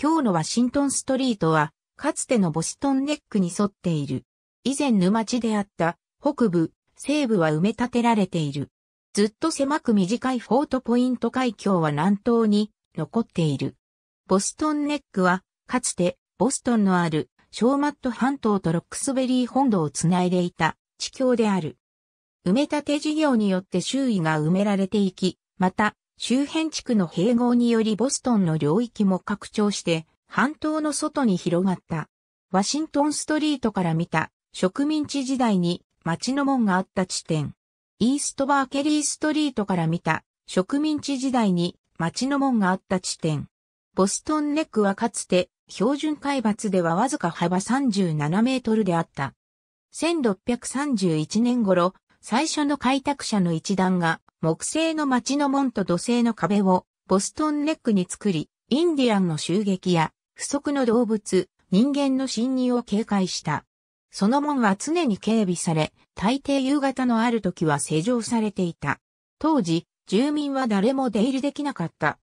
今日のワシントンストリートは、かつてのボストンネックに沿っている。以前沼地であった北部、西部は埋め立てられている。ずっと狭く短いフォートポイント海峡は南東に残っている。ボストンネックは、かつてボストンのあるショーマット半島とロックスベリー本土をつないでいた地境である。埋め立て事業によって周囲が埋められていき、また周辺地区の併合によりボストンの領域も拡張して、半島の外に広がった。ワシントンストリートから見た植民地時代に町の門があった地点。イーストバーケリーストリートから見た植民地時代に町の門があった地点。ボストンネックはかつて標準海抜ではわずか幅37メートルであった。1631年頃、最初の開拓者の一団が木製の町の門と土製の壁をボストンネックに作り、インディアンの襲撃や不足の動物、人間の侵入を警戒した。その門は常に警備され、大抵夕方のある時は施錠されていた。当時、住民は誰も出入りできなかった。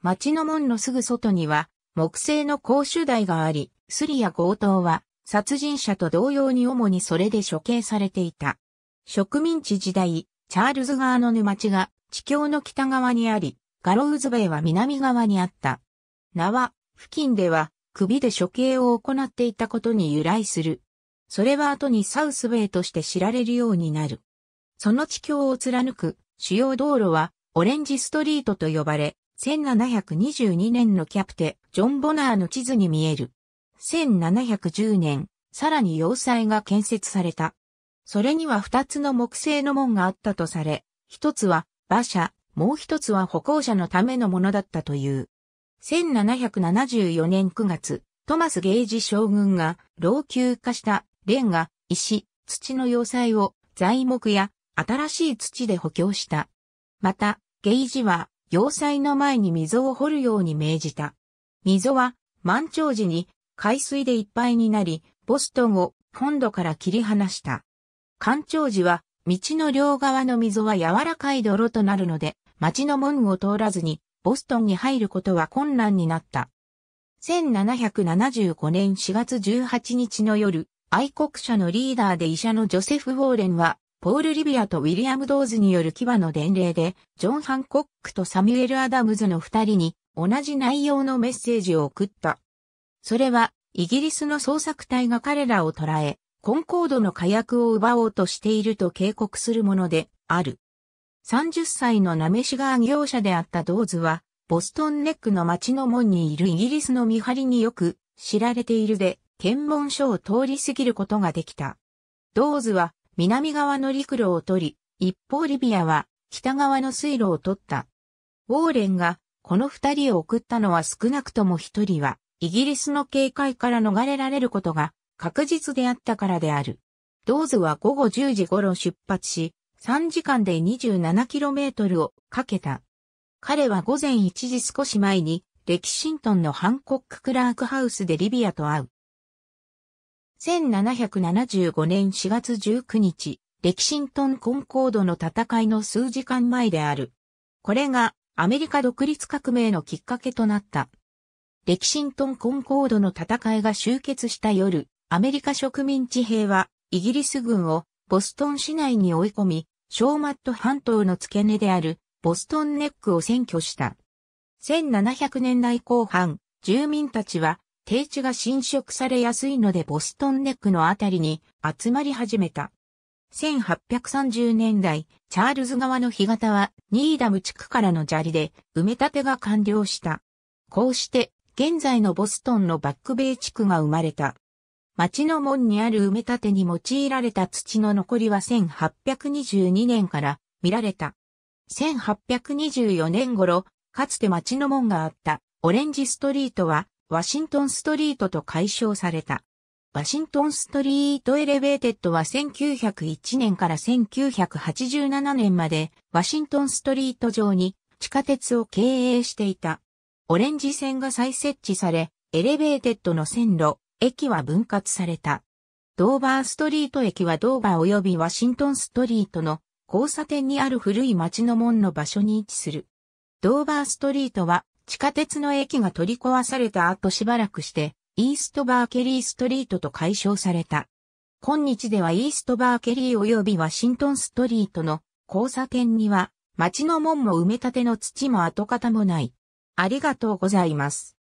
町の門のすぐ外には、木製の公衆台があり、スリや強盗は、殺人者と同様に主にそれで処刑されていた。植民地時代、チャールズ川の沼地が地境の北側にあり、ガロウズベイは南側にあった。名は、付近では首で処刑を行っていたことに由来する。それは後にサウスベイとして知られるようになる。その地境を貫く主要道路はオレンジストリートと呼ばれ、1722年のキャプテ、ジョン・ボナーの地図に見える。1710年、さらに要塞が建設された。それには二つの木製の門があったとされ、一つは馬車、もう一つは歩行者のためのものだったという。1774年9月、トマス・ゲージ将軍が老朽化したレンガ、石、土の要塞を材木や新しい土で補強した。また、ゲージは要塞の前に溝を掘るように命じた。溝は満潮時に海水でいっぱいになり、ボストンを本土から切り離した。干潮時は、道の両側の溝は柔らかい泥となるので、町の門を通らずに、ボストンに入ることは困難になった。1775年4月18日の夜、愛国者のリーダーで医者のジョセフ・ウォーレンは、ポール・リビアとウィリアム・ドーズによる牙の伝令で、ジョン・ハンコックとサミュエル・アダムズの二人に同じ内容のメッセージを送った。それは、イギリスの捜索隊が彼らを捕らえ、コンコードの火薬を奪おうとしていると警告するものである。30歳のナメシガー業者であったドーズは、ボストンネックの町の門にいるイギリスの見張りによく知られているで、検問所を通り過ぎることができた。ドーズは南側の陸路を取り、一方リビアは北側の水路を取った。ウォーレンがこの二人を送ったのは少なくとも一人はイギリスの警戒から逃れられることが確実であったからである。ドーズは午後10時頃出発し、3時間で 27km をかけた。彼は午前1時少し前に、レキシントンのハンコック・クラークハウスでリビアと会う。1775年4月19日、レキシントン・コンコードの戦いの数時間前である。これがアメリカ独立革命のきっかけとなった。レキシントン・コンコードの戦いが終結した夜、アメリカ植民地兵は、イギリス軍をボストン市内に追い込み、ショーマット半島の付け根であるボストンネックを占拠した。1700年代後半、住民たちは低地が侵食されやすいのでボストンネックのあたりに集まり始めた。1830年代、チャールズ川の干潟はニーダム地区からの砂利で埋め立てが完了した。こうして、現在のボストンのバックベイ地区が生まれた。町の門にある埋め立てに用いられた土の残りは1822年から見られた。1824年頃、かつて町の門があったオレンジストリートはワシントンストリートと解消された。ワシントンストリートエレベーテッドは1901年から1987年までワシントンストリート上に地下鉄を経営していた。オレンジ線が再設置され、エレベーテッドの線路、駅は分割された。ドーバーストリート駅はドーバー及びワシントンストリートの交差点にある古い町の門の場所に位置する。ドーバーストリートは地下鉄の駅が取り壊された後しばらくしてイーストバーケリーストリートと解消された。今日ではイーストバーケリー及びワシントンストリートの交差点には町の門も埋め立ての土も跡形もない。ありがとうございます。